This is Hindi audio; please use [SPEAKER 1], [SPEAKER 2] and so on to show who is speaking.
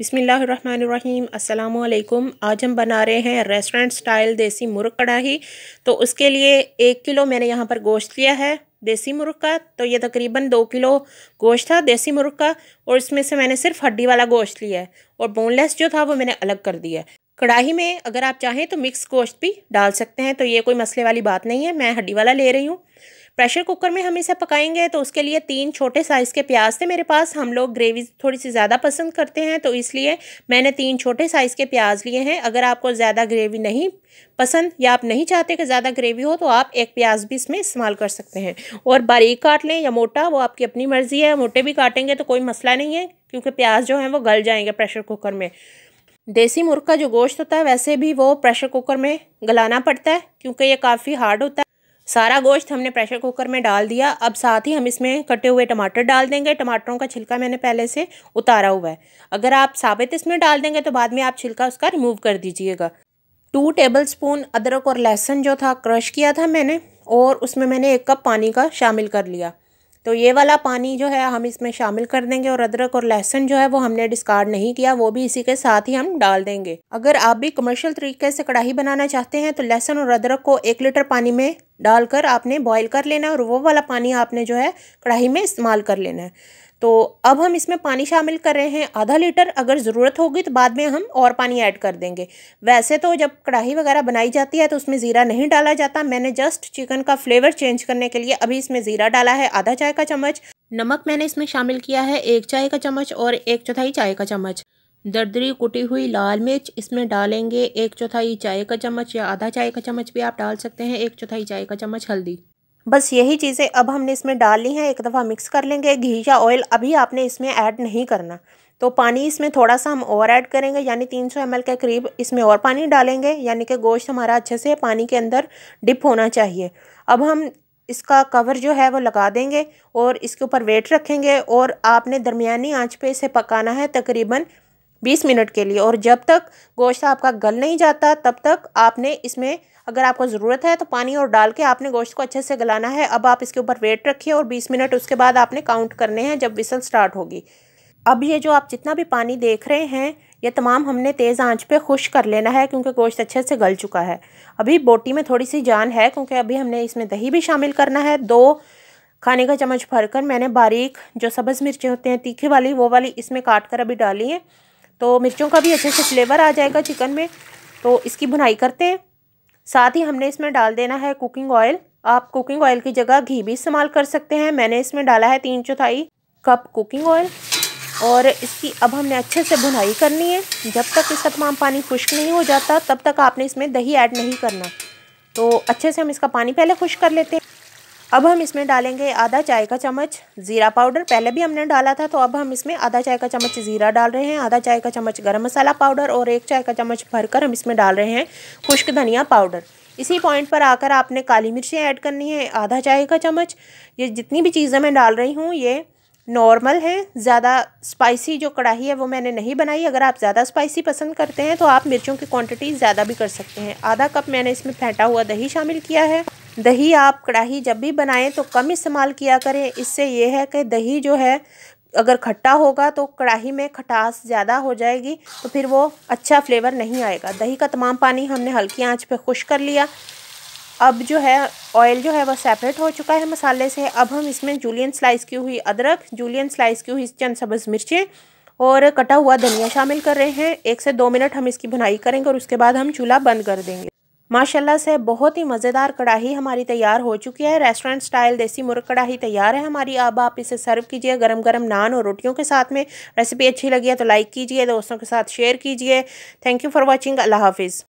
[SPEAKER 1] बिसमीम् अल्लाम आज हम बना रहे हैं रेस्टोरेंट स्टाइल देसी मुर्ग कढ़ाई तो उसके लिए एक किलो मैंने यहाँ पर गोश्त लिया है देसी मुर्ग का तो ये तकरीबन दो किलो गोश्त था देसी मुर्ग का और इसमें से मैंने सिर्फ हड्डी वाला गोश्त लिया है और बोनलेस जो था वो मैंने अलग कर दिया है कढ़ाई में अगर आप चाहें तो मिक्स गोश्त भी डाल सकते हैं तो ये कोई मसले वाली बात नहीं है मैं हड्डी वाला ले रही हूँ प्रेशर कुकर में हम इसे पकाएंगे तो उसके लिए तीन छोटे साइज़ के प्याज थे मेरे पास हम लोग ग्रेवी थोड़ी सी ज़्यादा पसंद करते हैं तो इसलिए मैंने तीन छोटे साइज़ के प्याज लिए हैं अगर आपको ज़्यादा ग्रेवी नहीं पसंद या आप नहीं चाहते कि ज़्यादा ग्रेवी हो तो आप एक प्याज भी इसमें इस्तेमाल कर सकते हैं और बारीक काट लें या मोटा वो आपकी अपनी मर्ज़ी है मोटे भी काटेंगे तो कोई मसला नहीं है क्योंकि प्याज जो है वो गल जाएंगे प्रेशर कुकर में देसी मुर्ग का जो गोश्त होता है वैसे भी वो प्रेशर कुकर में गलाना पड़ता है क्योंकि ये काफ़ी हार्ड होता है सारा गोश्त हमने प्रेशर कुकर में डाल दिया अब साथ ही हम इसमें कटे हुए टमाटर डाल देंगे टमाटरों का छिलका मैंने पहले से उतारा हुआ है अगर आप साबित इसमें डाल देंगे तो बाद में आप छिलका उसका रिमूव कर दीजिएगा टू टेबल स्पून अदरक और लहसुन जो था क्रश किया था मैंने और उसमें मैंने एक कप पानी का शामिल कर लिया तो ये वाला पानी जो है हम इसमें शामिल कर देंगे और अदरक और लहसुन जो है वो हमने डिस्कार्ड नहीं किया वो भी इसी के साथ ही हम डाल देंगे अगर आप भी कमर्शियल तरीके से कढ़ाई बनाना चाहते हैं तो लहसुन और अदरक को एक लीटर पानी में डालकर आपने बॉईल कर लेना है और वो वाला पानी आपने जो है कढ़ाई में इस्तेमाल कर लेना है तो अब हम इसमें पानी शामिल कर रहे हैं आधा लीटर अगर ज़रूरत होगी तो बाद में हम और पानी ऐड कर देंगे वैसे तो जब कढ़ाई वगैरह बनाई जाती है तो उसमें ज़ीरा नहीं डाला जाता मैंने जस्ट चिकन का फ्लेवर चेंज करने के लिए अभी इसमें ज़ीरा डाला है आधा चाय का चम्मच नमक मैंने इसमें शामिल किया है एक चाय का चम्मच और एक चौथाई चाय का चम्मच दरदरी कुटी हुई लाल मिर्च इसमें डालेंगे एक चौथाई चाय का चम्मच या आधा चाय का चम्मच भी आप डाल सकते हैं एक चौथाई चाय का चम्मच हल्दी बस यही चीज़ें अब हमने इसमें डाल ली हैं एक दफ़ा मिक्स कर लेंगे घी या ऑयल अभी आपने इसमें ऐड नहीं करना तो पानी इसमें थोड़ा सा हम और ऐड करेंगे यानी 300 सौ के करीब इसमें और पानी डालेंगे यानी कि गोश्त हमारा अच्छे से पानी के अंदर डिप होना चाहिए अब हम इसका कवर जो है वो लगा देंगे और इसके ऊपर वेट रखेंगे और आपने दरमियानी आँच पर इसे पकाना है तकरीबन बीस मिनट के लिए और जब तक गोश्त आपका गल नहीं जाता तब तक आपने इसमें अगर आपको ज़रूरत है तो पानी और डाल के आपने गोश्त को अच्छे से गलाना है अब आप इसके ऊपर वेट रखिए और बीस मिनट उसके बाद आपने काउंट करने हैं जब विसल स्टार्ट होगी अब ये जो आप जितना भी पानी देख रहे हैं ये तमाम हमने तेज़ आंच पे खुश कर लेना है क्योंकि गोश्त अच्छे से गल चुका है अभी बोटी में थोड़ी सी जान है क्योंकि अभी हमने इसमें दही भी शामिल करना है दो खाने का चम्मच भरकर मैंने बारीक जो सब्ज़ मिर्चें होती हैं तीखी वाली वो वाली इसमें काट कर अभी डाली है तो मिर्चों का भी अच्छे से फ्लेवर आ जाएगा चिकन में तो इसकी भुनाई करते हैं साथ ही हमने इसमें डाल देना है कुकिंग ऑयल आप कुकिंग ऑयल की जगह घी भी इस्तेमाल कर सकते हैं मैंने इसमें डाला है तीन चौथाई कप कुकिंग ऑयल और इसकी अब हमने अच्छे से भुनाई करनी है जब तक इसका तमाम पानी खुश्क नहीं हो जाता तब तक आपने इसमें दही ऐड नहीं करना तो अच्छे से हम इसका पानी पहले खुश कर लेते हैं अब हम इसमें डालेंगे आधा चाय का चम्मच ज़ीरा पाउडर पहले भी हमने डाला था तो अब हम इसमें आधा चाय का चम्मच ज़ीरा डाल रहे हैं आधा चाय का चम्मच गरम मसाला पाउडर और एक चाय का चम्मच भरकर हम इसमें डाल रहे हैं खुश्क धनिया पाउडर इसी पॉइंट पर आकर आपने काली मिर्चें ऐड करनी है आधा चाय का चम्मच ये जितनी भी चीज़ें मैं डाल रही हूँ ये नॉर्मल है ज़्यादा स्पाइसी जो कढ़ाई है वो मैंने नहीं बनाई अगर आप ज़्यादा स्पाइसी पसंद करते हैं तो आप मिर्चों की क्वांटिटी ज़्यादा भी कर सकते हैं आधा कप मैंने इसमें फेंटा हुआ दही शामिल किया है दही आप कढ़ाई जब भी बनाएं तो कम इस्तेमाल किया करें इससे ये है कि दही जो है अगर खट्टा होगा तो कढ़ाई में खटास ज़्यादा हो जाएगी तो फिर वो अच्छा फ्लेवर नहीं आएगा दही का तमाम पानी हमने हल्की आंच पे खुश कर लिया अब जो है ऑयल जो है वह सेपरेट हो चुका है मसाले से अब हम इसमें जूलियन स्लाइस की हुई अदरक जूलियन स्लाइस की हुई चंद सब्ज़ मिर्चें और कटा हुआ धनिया शामिल कर रहे हैं एक से दो मिनट हम इसकी भुनाई करेंगे और उसके बाद हम चूल्हा बंद कर देंगे माशाल्लाह से बहुत ही मज़ेदार कढ़ाई हमारी तैयार हो चुकी है रेस्टोरेंट स्टाइल देसी मुर्ग कढ़ाई तैयार है हमारी अब आप इसे सर्व कीजिए गरम गरम नान और रोटियों के साथ में रेसिपी अच्छी लगी है तो लाइक कीजिए दोस्तों के साथ शेयर कीजिए थैंक यू फॉर वॉचिंग अल्लाह हाफिज़